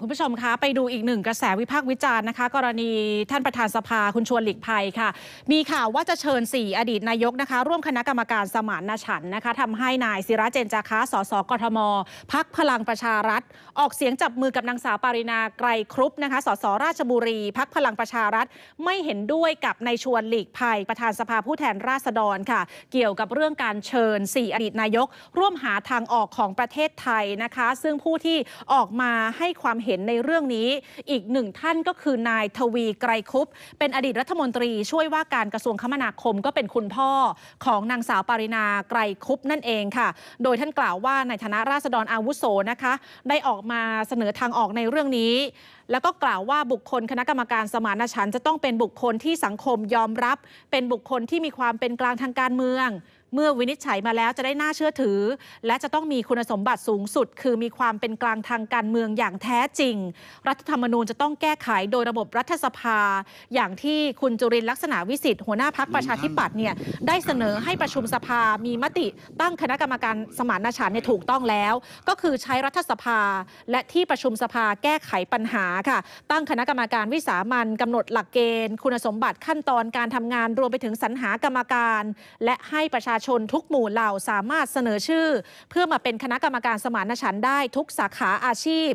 คุณผู้ชมคะ ไปดูอีกหนึ่งกระแสวิพากษ์วิจารณ์นะคะ กรณีท่านประธานสภาคุณชวนหลีกภัยค่ะ มีข่าวว่าจะเชิญ 4 อดีตนายกนะคะ ร่วมคณะกรรมการสมานนฉันนะคะทำให้นาย ศิระเจนจาคะสสกทมพักพลังประชารัฐ ออกเสียงจับมือกับนางสาวปารินาไกรครุปนะคะ สสราชบุรีพักพลังประชารัฐ ไม่เห็นด้วยกับนายชวนหลีกภัย ประธานสภาผู้แทนราษฎรค่ะ เกี่ยวกับเรื่องการเชิญ4อดีตนายก ร่วมหาทางออกของประเทศไทยนะคะ ซึ่งผู้ที่ออกมาให้ความเห็นในเรื่องนี้อีกหนึ่งท่านก็คือนายทวีไกรคุป เป็นอดีตรัฐมนตรี ช่วยว่าการกระทรวงคมนาคมก็เป็นคุณพ่อ ของนางสาวปารินา ไกรคุปนั่นเองค่ะ โดยท่านกล่าวว่าในฐานะราษฎรอาวุโสนะคะได้ออกมาเสนอทางออกในเรื่องนี้ แล้วก็กล่าวว่าบุคคลคณะกรรมการสมานฉันจะต้องเป็นบุคคลที่สังคมยอมรับ เป็นบุคคลที่มีความเป็นกลางทางการเมืองเมื่อวินิจฉัยมาแล้วจะได้น่าเชื่อถือ และจะต้องมีคุณสมบัติสูงสุด คือมีความเป็นกลางทางการเมืองอย่างแท้จริง รัฐธรรมนูญจะต้องแก้ไขโดยระบบรัฐสภา อย่างที่คุณจุรินลักษณะวิสิทธิ์ หัวหน้าพักประชาธิปัตย์เนี่ยได้เสนอให้ประชุมสภามีมติตั้งคณะกรรมการสมานฉันท์เนี่ยถูกต้องแล้ว ก็คือใช้รัฐสภา และที่ประชุมสภาแก้ไขปัญหาค่ะ ตั้งคณะกรรมการวิสามันกำหนดหลักเกณฑ์คุณสมบัติขั้นตอนการทำงานรวมไปถึงสรรหากรรมการ และให้ประชาชนทุกหมู่เหล่าสามารถเสนอชื่อ เพื่อมาเป็นคณะกรรมการสมานฉันท์ได้ ทุกสาขาอาชีพ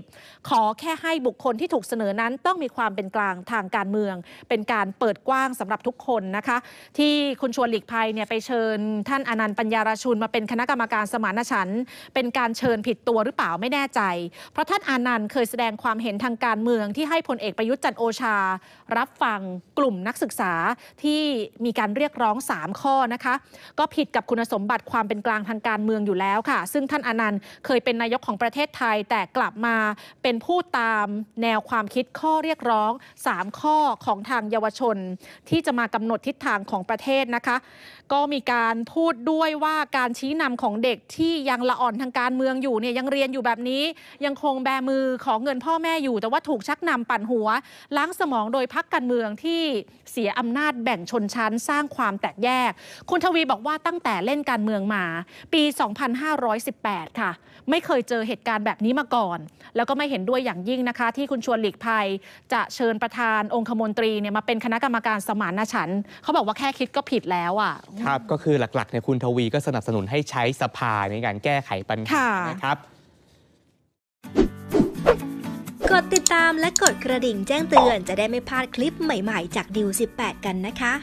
ขอแค่ให้บุคคลที่ถูกเสนอนั้นต้องมีความเป็นกลางทางการเมือง เป็นการเปิดกว้างสำหรับทุกคนนะคะ ที่คุณชวนหลีกภัยเนี่ยไปเชิญ ท่านอนันต์ปัญญาราชุนมาเป็นคณะกรรมการสมานฉันท์เป็นการเชิญผิดตัวหรือเปล่าไม่แน่ใจ เพราะท่านอนันต์เคยแสดงความเห็นทางการเมืองที่ให้พลเอกประยุทธ์จันโอชา รับฟังกลุ่มนักศึกษาที่มีการเรียกร้อง 3 ข้อนะคะ ก็ผิดกับคุณสมบัติความเป็นกลางทางการเมืองอยู่แล้วค่ะ ซึ่งท่านอนันต์เคยเป็นนายกของประเทศไทย แต่กลับมาเป็นผู้ตามแนวความคิดข้อเรียกร้อง 3 ข้อของทางเยาวชน ที่จะมากำหนดทิศทางของประเทศนะคะ ก็มีการพูดด้วยว่าการชี้นำของเด็กที่ยังละอ่อนทางการเมืองอยู่เนี่ยยังเรียนอยู่แบบนี้ ยังคงแบมือของเงินพ่อแม่อยู่แต่ว่าถูกชักนำปั่นหัว ล้างสมองโดยพักการเมืองที่เสียอำนาจแบ่งชนชั้นสร้างความแตกแยก คุณทวีบอกว่าตั้งแต่เล่นการเมืองมาปี 2518 ค่ะ ไม่เคยเจอเหตุการณ์แบบนี้มาก่อน แล้วก็ไม่เห็นด้วยอย่างยิ่งนะคะ ที่คุณชวนหลีกภัย จะเชิญประธานองคมนตรีเนี่ยมาเป็นคณะกรรมการสมานฉันท์เขาบอกว่าแค่คิดก็ผิดแล้วอ่ะ ครับก็คือหลักๆเนี่ยคุณทวีก็สนับสนุนให้ใช้สภาในการแก้ไขปัญหานะครับ กดติดตามและกดกระดิ่งแจ้งเตือน จะได้ไม่พลาดคลิปใหม่ ๆ จากดิว18 กันนะคะ